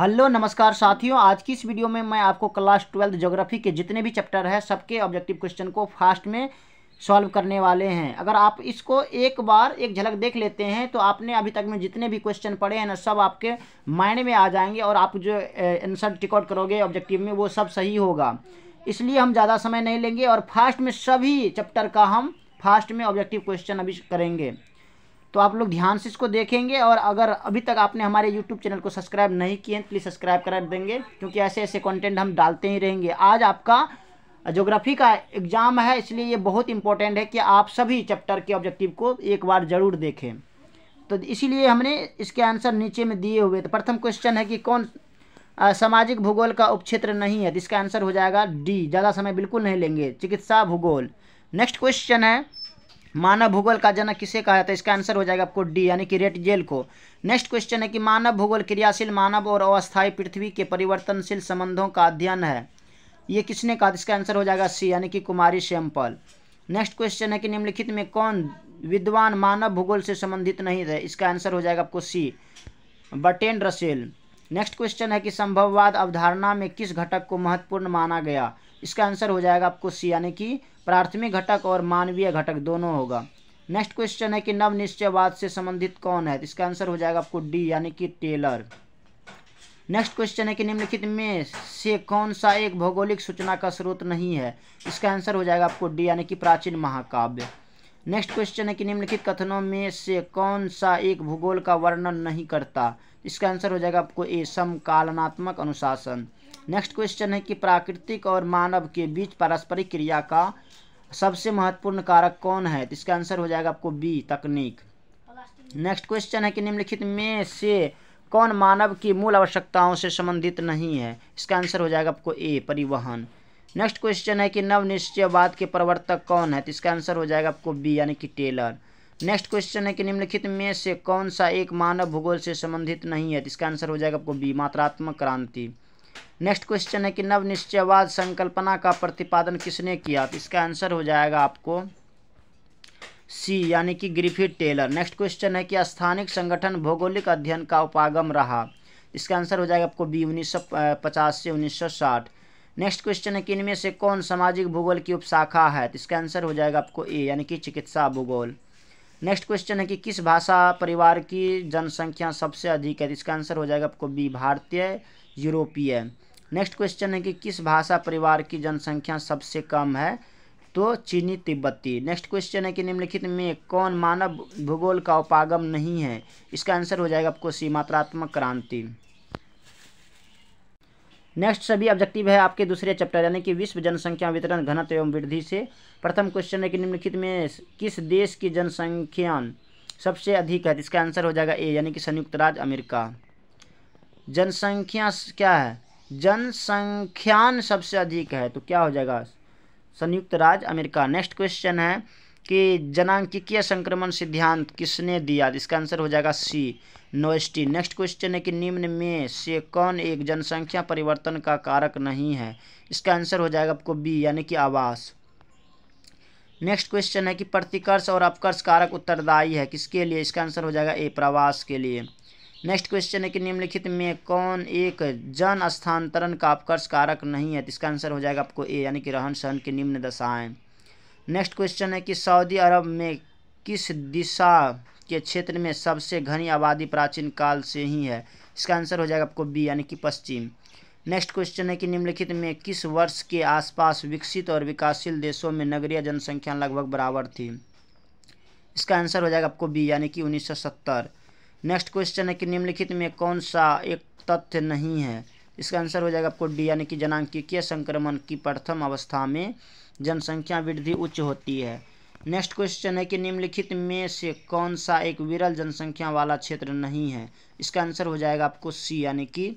hello नमस्कार साथियों आज की इस वीडियो में मैं आपको क्लास ट्वेल्थ ज्योग्राफी के जितने भी चैप्टर हैं सबके ऑब्जेक्टिव क्वेश्चन को फास्ट में सॉल्व करने वाले हैं अगर आप इसको एक बार एक झलक देख लेते हैं तो आपने अभी तक में जितने भी क्वेश्चन पढ़े हैं ना सब आपके माइंड में आ जाएंगे और आप जो आंसर टिकआउट करोगे ऑब्जेक्टिव में वो सब सही होगा इसलिए हम ज़्यादा समय नहीं लेंगे और फास्ट में सभी चैप्टर का हम फास्ट में ऑब्जेक्टिव क्वेश्चन अभी करेंगे तो आप लोग ध्यान से इसको देखेंगे और अगर अभी तक आपने हमारे यूट्यूब चैनल को सब्सक्राइब नहीं किए हैं प्लीज़ सब्सक्राइब करा देंगे क्योंकि ऐसे ऐसे कॉन्टेंट हम डालते ही रहेंगे आज आपका जोग्राफी का एग्ज़ाम है इसलिए ये बहुत इंपॉर्टेंट है कि आप सभी चैप्टर के ऑब्जेक्टिव को एक बार ज़रूर देखें तो इसीलिए हमने इसके आंसर नीचे में दिए हुए तो प्रथम क्वेश्चन है कि कौन सामाजिक भूगोल का उपक्षेत्र नहीं है जिसका तो आंसर हो जाएगा डी ज़्यादा समय बिल्कुल नहीं लेंगे चिकित्सा भूगोल नेक्स्ट क्वेश्चन है मानव भूगोल का जनक किसे कहा जाता है इसका आंसर हो जाएगा आपको डी यानी कि रेट जेल को नेक्स्ट क्वेश्चन है कि मानव भूगोल क्रियाशील मानव और अस्थायी पृथ्वी के परिवर्तनशील संबंधों का अध्ययन है ये किसने कहा इसका आंसर हो जाएगा सी यानी कि कुमारी श्यामपल नेक्स्ट क्वेश्चन है कि निम्नलिखित में कौन विद्वान मानव भूगोल से संबंधित नहीं थे इसका आंसर हो जाएगा आपको C Bertrand Russell next question है कि संभववाद अवधारणा में किस घटक को महत्वपूर्ण माना गया इसका आंसर हो जाएगा आपको सी यानी कि प्राथमिक घटक और मानवीय घटक दोनों होगा नेक्स्ट क्वेश्चन है कि नव निश्चयवाद से संबंधित कौन है तो इसका आंसर हो जाएगा आपको डी यानी कि टेलर नेक्स्ट क्वेश्चन है कि निम्नलिखित में से कौन सा एक भौगोलिक सूचना का स्रोत नहीं है इसका आंसर हो जाएगा आपको डी यानी कि प्राचीन महाकाव्य नेक्स्ट क्वेश्चन है कि निम्नलिखित कथनों में से कौन सा एक भूगोल का वर्णन नहीं करता इसका आंसर हो जाएगा आपको ए समकालनात्मक अनुशासन नेक्स्ट क्वेश्चन है कि प्राकृतिक और मानव के बीच पारस्परिक क्रिया का सबसे महत्वपूर्ण कारक कौन है तो इसका आंसर हो जाएगा आपको बी तकनीक नेक्स्ट क्वेश्चन है कि निम्नलिखित में से कौन मानव की मूल आवश्यकताओं से संबंधित नहीं है इसका आंसर हो जाएगा आपको ए परिवहन नेक्स्ट क्वेश्चन है कि नवनिश्चयवाद के प्रवर्तक कौन है तो इसका आंसर हो जाएगा आपको बी यानी कि टेलर नेक्स्ट क्वेश्चन है कि निम्नलिखित में से कौन सा एक मानव भूगोल से संबंधित नहीं है तो इसका आंसर हो जाएगा आपको बी मात्रात्मक क्रांति नेक्स्ट क्वेश्चन है कि नव निश्चयवाद संकल्पना का प्रतिपादन किसने किया तो इसका आंसर हो जाएगा आपको सी यानी कि ग्रिफिथ टेलर नेक्स्ट क्वेश्चन है कि स्थानिक संगठन भौगोलिक अध्ययन का उपागम रहा इसका आंसर हो जाएगा आपको बी उन्नीस से उन्नीस नेक्स्ट क्वेश्चन है कि इनमें से कौन सामाजिक भूगोल की उपशाखा है तो इसका आंसर हो जाएगा आपको ए यानी कि चिकित्सा भूगोल नेक्स्ट क्वेश्चन है कि किस भाषा परिवार की जनसंख्या सबसे अधिक है तो इसका आंसर हो जाएगा आपको बी भारतीय यूरोपीय नेक्स्ट क्वेश्चन है कि किस भाषा परिवार की जनसंख्या सबसे कम है तो चीनी तिब्बती नेक्स्ट क्वेश्चन है कि निम्नलिखित में कौन मानव भूगोल का उपागम नहीं है इसका आंसर हो जाएगा आपको सी मात्रात्मक क्रांति नेक्स्ट सभी ऑब्जेक्टिव है आपके दूसरे चैप्टर यानी कि विश्व जनसंख्या वितरण घनत्व एवं वृद्धि से प्रथम क्वेश्चन है कि निम्नलिखित में किस देश की जनसंख्या सबसे अधिक है इसका आंसर हो जाएगा ए यानी कि संयुक्त राज्य अमेरिका जनसंख्या क्या है जनसंख्यान सबसे अधिक है तो क्या हो जाएगा संयुक्त राज्य अमेरिका नेक्स्ट क्वेश्चन है कि जनांकिकीय संक्रमण सिद्धांत किसने दिया तो इसका आंसर हो जाएगा सी नोएस्टी नेक्स्ट क्वेश्चन है कि निम्न में से कौन एक जनसंख्या परिवर्तन का कारक नहीं है इसका आंसर हो जाएगा आपको बी यानी कि आवास नेक्स्ट क्वेश्चन है कि प्रतिकर्ष और अपकर्ष कारक उत्तरदायी है किसके लिए इसका आंसर हो जाएगा ए प्रवास के लिए नेक्स्ट क्वेश्चन है कि निम्नलिखित में कौन एक जन स्थानांतरण का अपकर्ष कारक नहीं है तो इसका आंसर हो जाएगा आपको ए यानी कि रहन सहन की निम्न दशाएं नेक्स्ट क्वेश्चन है कि सऊदी अरब में किस दिशा के क्षेत्र में सबसे घनी आबादी प्राचीन काल से ही है इसका आंसर हो जाएगा आपको बी यानी कि पश्चिम नेक्स्ट क्वेश्चन है कि निम्नलिखित में किस वर्ष के आसपास विकसित और विकासशील देशों में नगरीय जनसंख्या लगभग बराबर थी इसका आंसर हो जाएगा आपको बी यानी कि सत्तर नेक्स्ट क्वेश्चन है कि निम्नलिखित में कौन सा एक तथ्य नहीं है इसका आंसर हो जाएगा आपको डी यानी कि जनांकीय संक्रमण की प्रथम अवस्था में जनसंख्या वृद्धि उच्च होती है नेक्स्ट क्वेश्चन है कि निम्नलिखित में से कौन सा एक विरल जनसंख्या वाला क्षेत्र नहीं है इसका आंसर हो जाएगा आपको सी यानी कि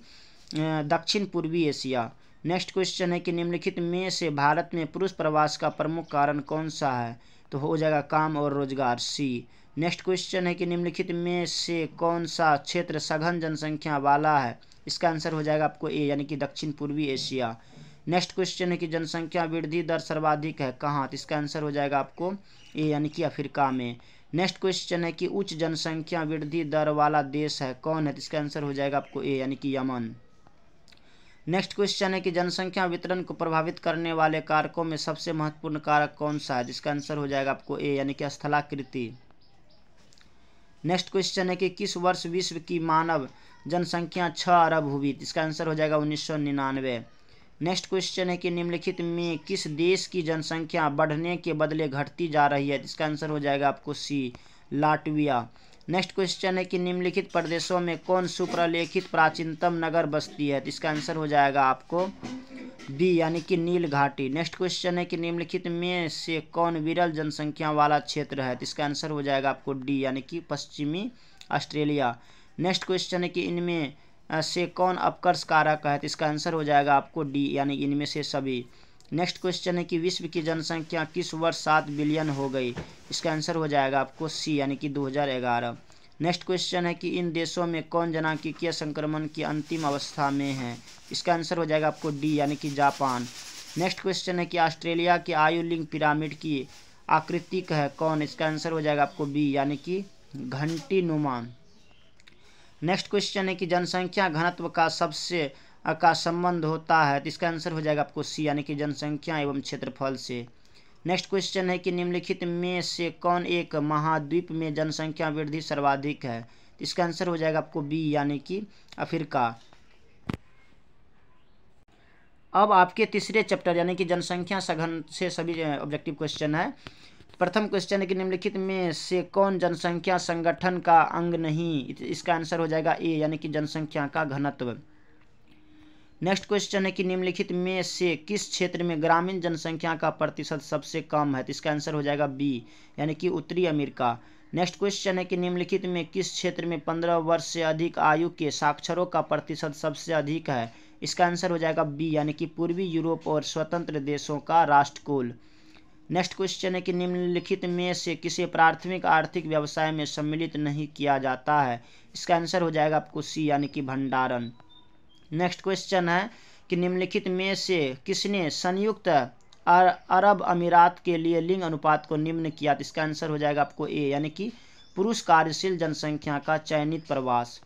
दक्षिण पूर्वी एशिया नेक्स्ट क्वेश्चन है कि निम्नलिखित में से भारत में पुरुष प्रवास का प्रमुख कारण कौन सा है तो हो जाएगा काम और रोजगार सी नेक्स्ट क्वेश्चन है कि निम्नलिखित में से कौन सा क्षेत्र सघन जनसंख्या वाला है इसका आंसर हो जाएगा आपको ए यानी कि दक्षिण पूर्वी एशिया नेक्स्ट क्वेश्चन है कि जनसंख्या वृद्धि दर सर्वाधिक है कहाँ तो इसका आंसर हो जाएगा आपको ए यानी कि अफ्रीका में नेक्स्ट क्वेश्चन है कि उच्च जनसंख्या वृद्धि दर वाला देश है कौन है तो इसका आंसर हो जाएगा आपको ए यानी कि यमन नेक्स्ट क्वेश्चन है कि जनसंख्या वितरण को प्रभावित करने वाले कारकों में सबसे महत्वपूर्ण कारक कौन सा है जिसका तो आंसर हो जाएगा आपको ए यानी कि स्थलाकृति नेक्स्ट क्वेश्चन है कि किस वर्ष विश्व की मानव जनसंख्या छः अरब हुई इसका आंसर हो जाएगा उन्नीस सौ निन्यानवे नेक्स्ट क्वेश्चन है कि निम्नलिखित में किस देश की जनसंख्या बढ़ने के बदले घटती जा रही है इसका आंसर हो जाएगा आपको सी लाटविया नेक्स्ट क्वेश्चन है कि निम्नलिखित प्रदेशों में कौन सुप्रलेखित प्राचीनतम नगर बस्ती है तो इसका आंसर हो जाएगा आपको बी यानी कि नील घाटी नेक्स्ट क्वेश्चन है कि निम्नलिखित में से कौन विरल जनसंख्या वाला क्षेत्र है तो इसका आंसर हो जाएगा आपको डी यानी कि पश्चिमी ऑस्ट्रेलिया नेक्स्ट क्वेश्चन है कि इनमें से कौन अपकर्ष कारक है तो इसका आंसर हो जाएगा आपको डी यानी इनमें से सभी नेक्स्ट क्वेश्चन है कि विश्व की जनसंख्या किस वर्ष सात बिलियन हो गई इसका आंसर हो जाएगा आपको सी यानी कि 2011 नेक्स्ट क्वेश्चन है कि इन देशों में कौन जनांकिकीय संक्रमण की अंतिम अवस्था में है इसका आंसर हो जाएगा आपको डी यानी कि जापान नेक्स्ट क्वेश्चन है कि ऑस्ट्रेलिया के आयु लिंग पिरामिड की आकृति का है कौन इसका आंसर हो जाएगा आपको बी यानी कि घंटी नुमा नेक्स्ट क्वेश्चन है कि जनसंख्या घनत्व का सबसे का संबंध होता है तो इसका आंसर हो जाएगा आपको सी यानी कि जनसंख्या एवं क्षेत्रफल से नेक्स्ट क्वेश्चन है कि निम्नलिखित में से कौन एक महाद्वीप में जनसंख्या वृद्धि सर्वाधिक है तो इसका आंसर हो जाएगा आपको बी यानी कि अफ्रीका अब आपके तीसरे चैप्टर यानी कि जनसंख्या सघन से सभी ऑब्जेक्टिव क्वेश्चन है प्रथम क्वेश्चन है कि निम्नलिखित में से कौन जनसंख्या संगठन का अंग नहीं इसका आंसर हो जाएगा ए यानी कि जनसंख्या का घनत्व नेक्स्ट क्वेश्चन है कि निम्नलिखित में से किस क्षेत्र में ग्रामीण जनसंख्या का प्रतिशत सबसे कम है तो इसका आंसर हो जाएगा बी यानी कि उत्तरी अमेरिका नेक्स्ट क्वेश्चन है कि निम्नलिखित में किस क्षेत्र में पंद्रह वर्ष से अधिक आयु के साक्षरों का प्रतिशत सबसे अधिक है इसका आंसर हो जाएगा बी यानी कि पूर्वी यूरोप और स्वतंत्र देशों का राष्ट्रकुल नेक्स्ट क्वेश्चन है कि निम्नलिखित में से किसे प्राथमिक आर्थिक व्यवसाय में सम्मिलित नहीं किया जाता है इसका आंसर हो जाएगा आपको सी यानी कि भंडारण नेक्स्ट क्वेश्चन है कि निम्नलिखित में से किसने संयुक्त अरब अमीरात के लिए लिंग अनुपात को निम्न किया तो इसका आंसर हो जाएगा आपको ए यानी कि पुरुष कार्यशील जनसंख्या का चयनित प्रवास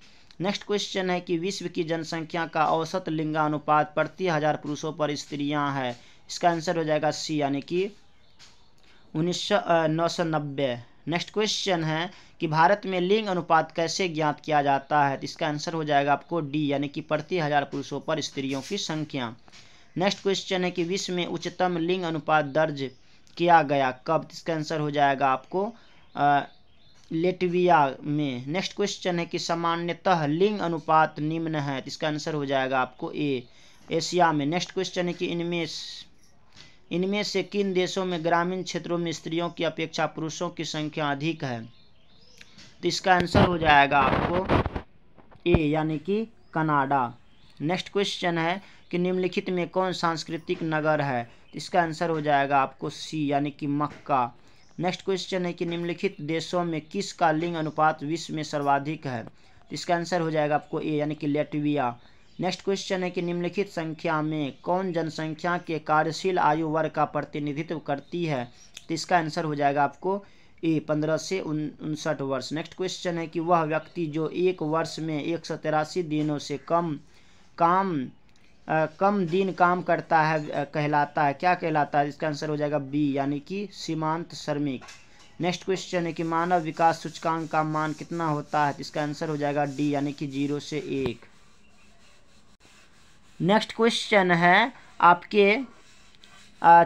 नेक्स्ट क्वेश्चन है कि विश्व की जनसंख्या का औसत लिंगानुपात प्रति हज़ार पुरुषों पर स्त्रियां है इसका आंसर हो जाएगा सी यानी कि उन्नीस नौ सौ नब्बे नेक्स्ट क्वेश्चन है कि भारत में लिंग अनुपात कैसे ज्ञात किया जाता है तो इसका आंसर हो जाएगा आपको डी यानी कि प्रति हज़ार पुरुषों पर स्त्रियों की संख्या नेक्स्ट क्वेश्चन है कि विश्व में उच्चतम लिंग अनुपात दर्ज किया गया कब तो इसका आंसर हो जाएगा आपको लेटविया में नेक्स्ट क्वेश्चन है कि सामान्यतः लिंग अनुपात निम्न है तो इसका आंसर हो जाएगा आपको ए एशिया में नेक्स्ट क्वेश्चन है कि इनमें इनमें से किन देशों में ग्रामीण क्षेत्रों में स्त्रियों की अपेक्षा पुरुषों की संख्या अधिक है तो इसका आंसर हो जाएगा आपको ए यानी कि कनाडा नेक्स्ट क्वेश्चन है कि निम्नलिखित में कौन सांस्कृतिक नगर है तो इसका आंसर हो जाएगा आपको सी यानी कि मक्का नेक्स्ट क्वेश्चन है कि निम्नलिखित देशों में किसका लिंग अनुपात विश्व में सर्वाधिक है तो इसका आंसर हो जाएगा आपको ए यानी कि लेटविया नेक्स्ट क्वेश्चन है कि निम्नलिखित संख्या में कौन जनसंख्या के कार्यशील आयु वर्ग का प्रतिनिधित्व करती है तो इसका आंसर हो जाएगा आपको ए पंद्रह से उनसठ वर्ष नेक्स्ट क्वेश्चन है कि वह व्यक्ति जो एक वर्ष में एक सौ तिरासी दिनों से कम काम आ, कम दिन काम करता है आ, कहलाता है क्या कहलाता है इसका आंसर हो जाएगा बी यानी कि सीमांत श्रमिक नेक्स्ट क्वेश्चन है कि मानव विकास सूचकांक का मान कितना होता है तो इसका आंसर हो जाएगा डी यानी कि जीरो से एक नेक्स्ट क्वेश्चन है आपके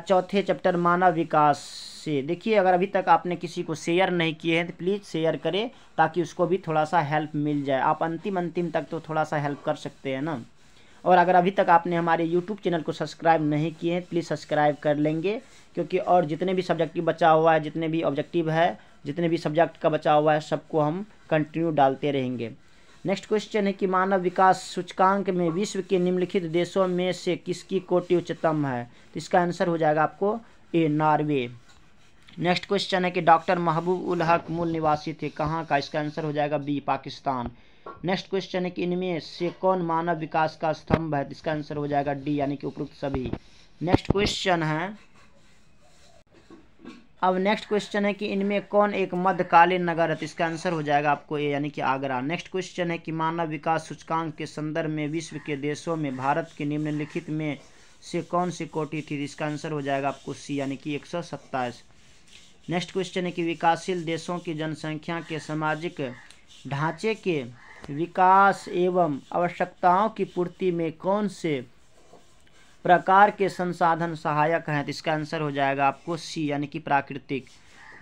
चौथे चैप्टर मानव विकास से देखिए अगर अभी तक आपने किसी को शेयर नहीं किए हैं तो प्लीज़ शेयर करें ताकि उसको भी थोड़ा सा हेल्प मिल जाए आप अंतिम अंतिम तक तो थोड़ा सा हेल्प कर सकते हैं ना और अगर अभी तक आपने हमारे यूट्यूब चैनल को सब्सक्राइब नहीं किए हैं प्लीज़ सब्सक्राइब कर लेंगे क्योंकि और जितने भी सब्जेक्टिव बचा हुआ है जितने भी ऑब्जेक्टिव है जितने भी सब्जेक्ट का बचा हुआ है सबको हम कंटिन्यू डालते रहेंगे नेक्स्ट क्वेश्चन है कि मानव विकास सूचकांक में विश्व के निम्नलिखित देशों में से किसकी कोटि उच्चतम है तो इसका आंसर हो जाएगा आपको ए नॉर्वे नेक्स्ट क्वेश्चन है कि डॉक्टर महबूब उल हक मूल निवासी थे कहाँ का इसका आंसर हो जाएगा बी पाकिस्तान नेक्स्ट क्वेश्चन है कि इनमें से कौन मानव विकास का स्तंभ है तो इसका आंसर हो जाएगा डी यानी कि उपरोक्त सभी नेक्स्ट क्वेश्चन है अब नेक्स्ट क्वेश्चन है कि इनमें कौन एक मध्यकालीन नगर है तो इसका आंसर हो जाएगा आपको ये यानी कि आगरा नेक्स्ट क्वेश्चन है कि मानव विकास सूचकांक के संदर्भ में विश्व के देशों में भारत के निम्नलिखित में से कौन सी कोटि थी तो इसका आंसर हो जाएगा आपको सी यानी कि एक नेक्स्ट क्वेश्चन है कि विकासशील देशों की जनसंख्या के सामाजिक ढांचे के विकास एवं आवश्यकताओं की पूर्ति में कौन से प्रकार के संसाधन सहायक हैं तो इसका आंसर हो जाएगा आपको सी यानी कि प्राकृतिक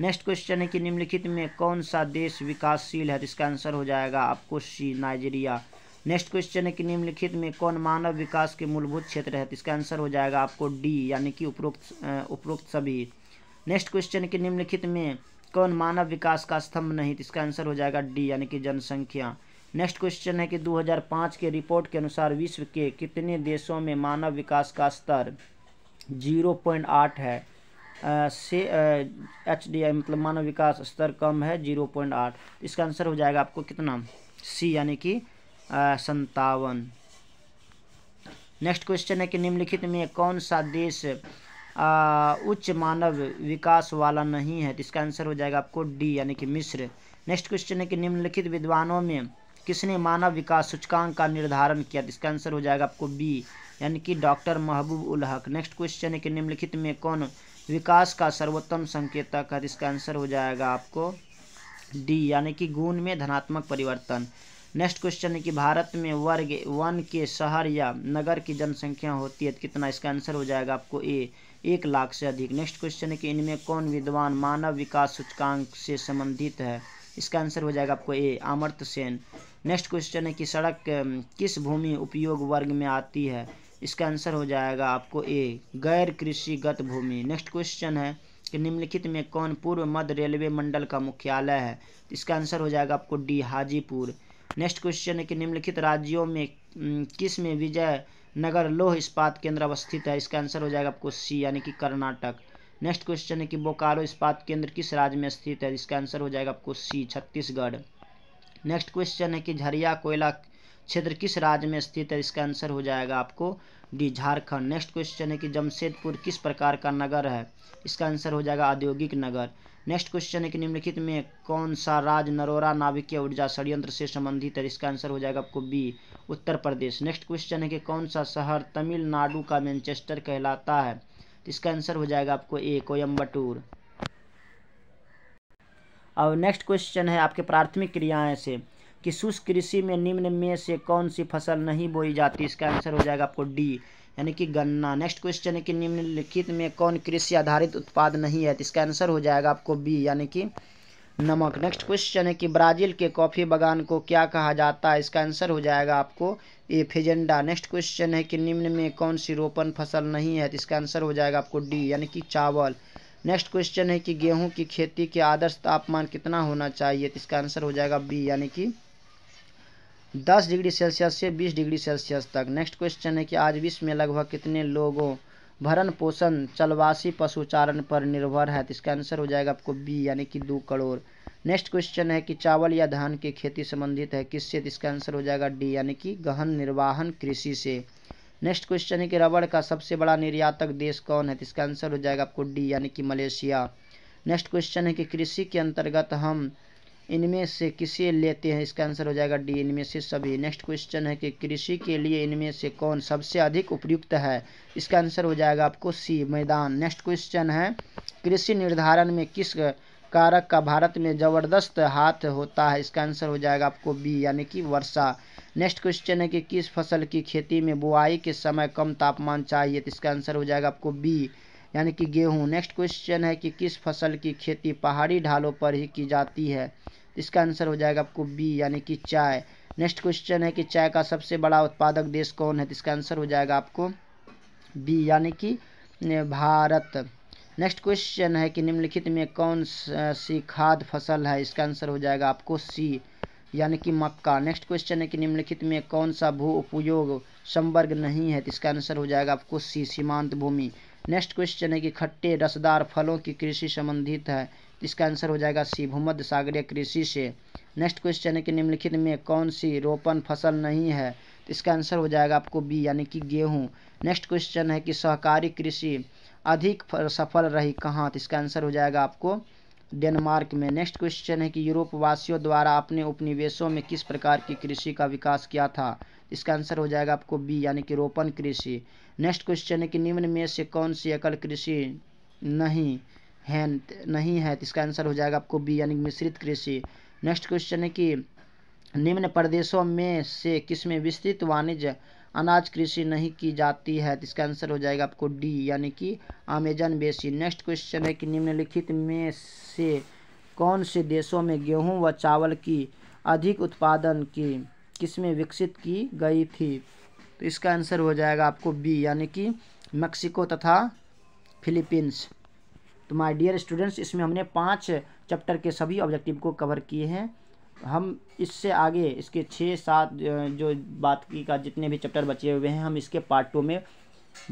नेक्स्ट क्वेश्चन है कि निम्नलिखित में कौन सा देश विकासशील है तो इसका आंसर हो जाएगा आपको सी नाइजीरिया नेक्स्ट क्वेश्चन है कि निम्नलिखित में कौन मानव विकास के मूलभूत क्षेत्र है तो इसका आंसर हो जाएगा आपको डी यानी कि उपरोक्त उपरोक्त सभी नेक्स्ट क्वेश्चन है कि निम्नलिखित में कौन मानव विकास का स्तंभ नहीं तो इसका आंसर हो जाएगा डी यानी कि जनसंख्या नेक्स्ट क्वेश्चन है कि 2005 के रिपोर्ट के अनुसार विश्व के कितने देशों में मानव विकास का स्तर 0.8 है से एच डी आई मतलब मानव विकास स्तर कम है 0.8 इसका आंसर हो जाएगा आपको कितना सी यानी कि संतावन नेक्स्ट क्वेश्चन है कि निम्नलिखित में कौन सा देश आ, उच्च मानव विकास वाला नहीं है तो इसका आंसर हो जाएगा आपको डी यानी कि मिस्र नेक्स्ट क्वेश्चन है कि निम्नलिखित विद्वानों में किसने मानव विकास सूचकांक का निर्धारण किया इसका आंसर हो जाएगा आपको बी यानी कि डॉक्टर महबूब उल हक नेक्स्ट क्वेश्चन है कि निम्नलिखित में कौन विकास का सर्वोत्तम संकेतक है तो इसका आंसर हो जाएगा आपको डी यानी कि गुण में धनात्मक परिवर्तन नेक्स्ट क्वेश्चन है कि भारत में वर्ग वन के शहर या नगर की जनसंख्या होती है तो कितना इसका आंसर हो जाएगा आपको ए एक लाख से अधिक नेक्स्ट क्वेश्चन है कि इनमें कौन विद्वान मानव विकास सूचकांक से संबंधित है इसका आंसर हो जाएगा आपको A Amartya Sen next question है कि सड़क किस भूमि उपयोग वर्ग में आती है इसका आंसर हो जाएगा आपको ए गैर कृषिगत भूमि नेक्स्ट क्वेश्चन है कि निम्नलिखित में कौन पूर्व मध्य रेलवे मंडल का मुख्यालय है इसका आंसर हो जाएगा आपको डी हाजीपुर नेक्स्ट क्वेश्चन है कि निम्नलिखित राज्यों में किस में विजय नगर लोह इस्पात केंद्र अवस्थित है इसका आंसर हो जाएगा आपको सी यानी कि कर्नाटक नेक्स्ट क्वेश्चन है कि बोकारो इस्पात केंद्र किस राज्य में स्थित है इसका आंसर हो जाएगा आपको सी छत्तीसगढ़ नेक्स्ट क्वेश्चन है कि झरिया कोयला क्षेत्र किस राज्य में स्थित है इसका आंसर हो जाएगा आपको डी झारखंड नेक्स्ट क्वेश्चन है कि जमशेदपुर किस प्रकार का नगर है इसका आंसर हो जाएगा औद्योगिक नगर नेक्स्ट क्वेश्चन है कि निम्नलिखित में कौन सा राज्य नरोरा नाभिकीय ऊर्जा षडयंत्र से संबंधित है इसका आंसर हो जाएगा आपको B Uttar Pradesh next question है कि कौन सा शहर तमिलनाडु का मैनचेस्टर कहलाता है इसका आंसर हो जाएगा आपको ए कोयम्बटूर और नेक्स्ट क्वेश्चन है आपके प्राथमिक क्रियाएँ से कि शुष्क कृषि में निम्न में से कौन सी फसल नहीं बोई जाती इसका आंसर हो जाएगा आपको डी यानी कि गन्ना नेक्स्ट क्वेश्चन है कि निम्नलिखित में कौन कृषि आधारित उत्पाद नहीं है तो इसका आंसर हो जाएगा आपको बी यानी कि नमक नेक्स्ट क्वेश्चन है कि ब्राज़ील के कॉफ़ी बागान को क्या कहा जाता है इसका आंसर हो जाएगा आपको ए फेजेंडा नेक्स्ट क्वेश्चन है कि निम्न में कौन सी रोपण फसल नहीं है तो इसका आंसर हो जाएगा आपको डी यानी कि चावल नेक्स्ट क्वेश्चन है कि गेहूं की खेती के आदर्श तापमान कितना होना चाहिए तो इसका आंसर हो जाएगा बी यानी कि दस डिग्री सेल्सियस से बीस डिग्री सेल्सियस तक नेक्स्ट क्वेश्चन है कि आज विश्व में लगभग कितने लोगों भरण पोषण चलवासी पशुचारण पर निर्भर है तो इसका आंसर हो जाएगा आपको बी यानी कि दो करोड़ नेक्स्ट क्वेश्चन है कि चावल या धान की खेती संबंधित है किससे तो इसका आंसर हो जाएगा डी यानी कि गहन निर्वाहन कृषि से नेक्स्ट क्वेश्चन है कि रबड़ का सबसे बड़ा निर्यातक देश कौन है तो इसका आंसर हो जाएगा आपको डी यानी कि मलेशिया नेक्स्ट क्वेश्चन है कि कृषि के अंतर्गत हम इनमें से किसे लेते हैं इसका आंसर हो जाएगा डी इनमें से सभी नेक्स्ट क्वेश्चन है कि कृषि के लिए इनमें से कौन सबसे अधिक उपयुक्त है इसका आंसर हो जाएगा आपको सी मैदान नेक्स्ट क्वेश्चन है कृषि निर्धारण में किस कारक का भारत में जबरदस्त हाथ होता है इसका आंसर हो जाएगा आपको बी यानी कि वर्षा नेक्स्ट क्वेश्चन है कि किस फसल की खेती में बुआई के समय कम तापमान चाहिए तो इसका आंसर हो जाएगा आपको बी यानी कि गेहूँ नेक्स्ट क्वेश्चन है कि किस फसल की खेती पहाड़ी ढालों पर ही की जाती है तो इसका आंसर हो जाएगा आपको बी यानी कि चाय नेक्स्ट क्वेश्चन है कि चाय का सबसे बड़ा उत्पादक देश कौन है तो इसका आंसर हो जाएगा आपको बी यानी कि भारत नेक्स्ट क्वेश्चन है कि निम्नलिखित में कौन सी खाद फसल है इसका आंसर हो जाएगा आपको सी यानी कि मक्का नेक्स्ट क्वेश्चन है कि निम्नलिखित में कौन सा भू उपयोग संवर्ग नहीं है तो इसका आंसर हो जाएगा आपको सी सीमांत भूमि नेक्स्ट क्वेश्चन है कि खट्टे रसदार फलों की कृषि संबंधित है तो इसका आंसर हो जाएगा सी भूमध्य सागरीय कृषि से नेक्स्ट क्वेश्चन है कि निम्नलिखित में कौन सी रोपण फसल नहीं है तो इसका आंसर हो जाएगा आपको बी यानी कि गेहूँ नेक्स्ट क्वेश्चन है कि सहकारी कृषि अधिक सफल रही कहाँ तो इसका आंसर हो जाएगा आपको डेनमार्क में नेक्स्ट क्वेश्चन है कि यूरोप वासियों द्वारा अपने उपनिवेशों में किस प्रकार की कृषि का विकास किया था इसका आंसर हो जाएगा आपको बी यानी कि रोपण कृषि नेक्स्ट क्वेश्चन है कि निम्न में से कौन सी एकल कृषि नहीं है नहीं है तो इसका आंसर हो जाएगा आपको बी यानी मिश्रित कृषि नेक्स्ट क्वेश्चन है कि निम्न प्रदेशों में से किसमें विस्तृत वाणिज्य अनाज कृषि नहीं की जाती है तो इसका आंसर हो जाएगा आपको डी यानी कि अमेजन बेसिन नेक्स्ट क्वेश्चन है कि निम्नलिखित में से कौन से देशों में गेहूं व चावल की अधिक उत्पादन की किस्में विकसित की गई थी तो इसका आंसर हो जाएगा आपको बी यानी कि मेक्सिको तथा फिलीपींस तो माय डियर स्टूडेंट्स इसमें हमने पाँच चैप्टर के सभी ऑब्जेक्टिव को कवर किए हैं हम इससे आगे इसके छः सात जो बात की का जितने भी चैप्टर बचे हुए हैं हम इसके पार्ट टू में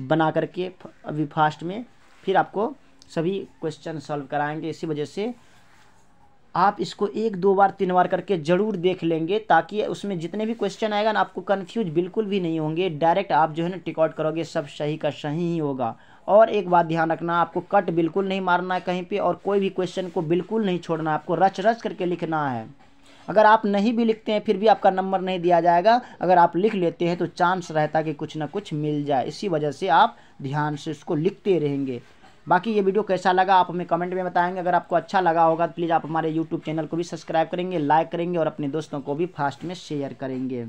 बना करके अभी फास्ट में फिर आपको सभी क्वेश्चन सॉल्व कराएंगे इसी वजह से आप इसको एक दो बार तीन बार करके ज़रूर देख लेंगे ताकि उसमें जितने भी क्वेश्चन आएगा ना आपको कन्फ्यूज बिल्कुल भी नहीं होंगे डायरेक्ट आप जो है ना टिकआउट करोगे सब सही का सही ही होगा और एक बात ध्यान रखना आपको कट बिल्कुल नहीं मारना है कहीं पे और कोई भी क्वेश्चन को बिल्कुल नहीं छोड़ना आपको रच रच करके लिखना है अगर आप नहीं भी लिखते हैं फिर भी आपका नंबर नहीं दिया जाएगा अगर आप लिख लेते हैं तो चांस रहता है कि कुछ ना कुछ मिल जाए इसी वजह से आप ध्यान से उसको लिखते रहेंगे बाकी ये वीडियो कैसा लगा आप हमें कमेंट में बताएंगे अगर आपको अच्छा लगा होगा तो प्लीज़ आप हमारे यूट्यूब चैनल को भी सब्सक्राइब करेंगे लाइक करेंगे और अपने दोस्तों को भी फास्ट में शेयर करेंगे